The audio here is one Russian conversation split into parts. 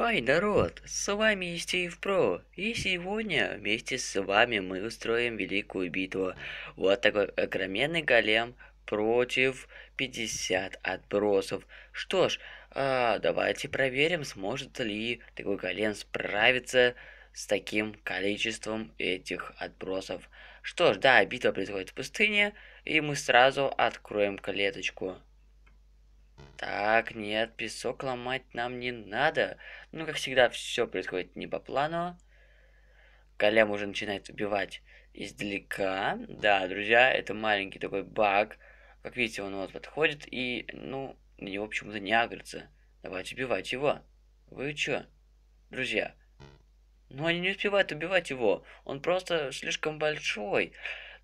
Хай, народ! С вами Стив Про, и сегодня вместе с вами мы устроим великую битву. Вот такой огроменный голем против 50 отбросов. Что ж, а, давайте проверим, сможет ли такой голем справиться с таким количеством этих отбросов. Что ж, да, битва происходит в пустыне, и мы сразу откроем клеточку. Так, нет, песок ломать нам не надо. Ну, как всегда, все происходит не по плану. Голем уже начинает убивать издалека. Да, друзья, это маленький такой баг. Как видите, он вот подходит и, ну, на него почему-то не агрится. Давайте убивать его. Вы чё, друзья? Ну, они не успевают убивать его. Он просто слишком большой.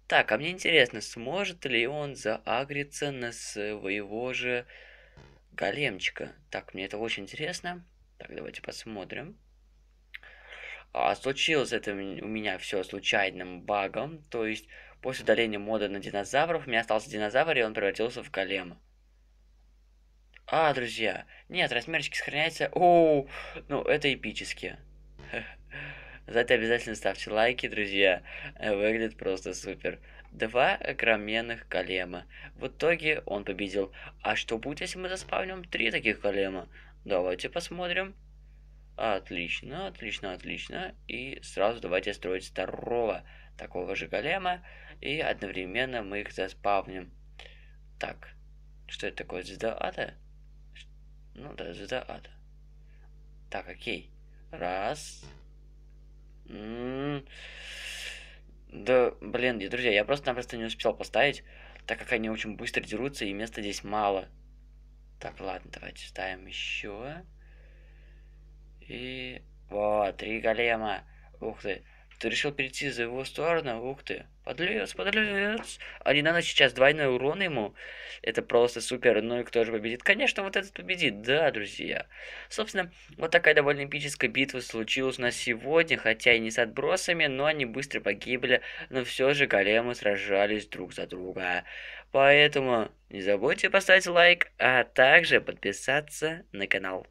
Так, а мне интересно, сможет ли он заагриться на своего же големчика. Так, мне это очень интересно. Так, давайте посмотрим. А, случилось это у меня все случайным багом. То есть, после удаления мода на динозавров, у меня остался динозавр, и он превратился в голема. А, друзья, нет, размерчики сохраняются. О, ну это эпически. Хе. За это обязательно ставьте лайки, друзья. Э, выглядит просто супер. Два огроменных колема. В итоге он победил. А что будет, если мы заспавним три таких колема? Давайте посмотрим. Отлично, отлично, отлично. И сразу давайте строить второго такого же голема. И одновременно мы их заспавним. Так, что это такое? Звезда ада? Ну да, звезда ада. Так, окей. Раз, да, блин, друзья, я просто-напросто не успел поставить, так как они очень быстро дерутся, и места здесь мало. Так, ладно, давайте ставим еще. И... О, три голема. Ух ты ты решил перейти за его сторону? Ух ты. Подлец, подлец. Они наносят сейчас двойной урон ему. Это просто супер. Ну и кто же победит? Конечно, вот этот победит. Да, друзья. Собственно, вот такая довольно эпическая битва случилась на сегодня. Хотя и не с отбросами, но они быстро погибли. Но все же големы сражались друг за друга. Поэтому не забудьте поставить лайк, а также подписаться на канал.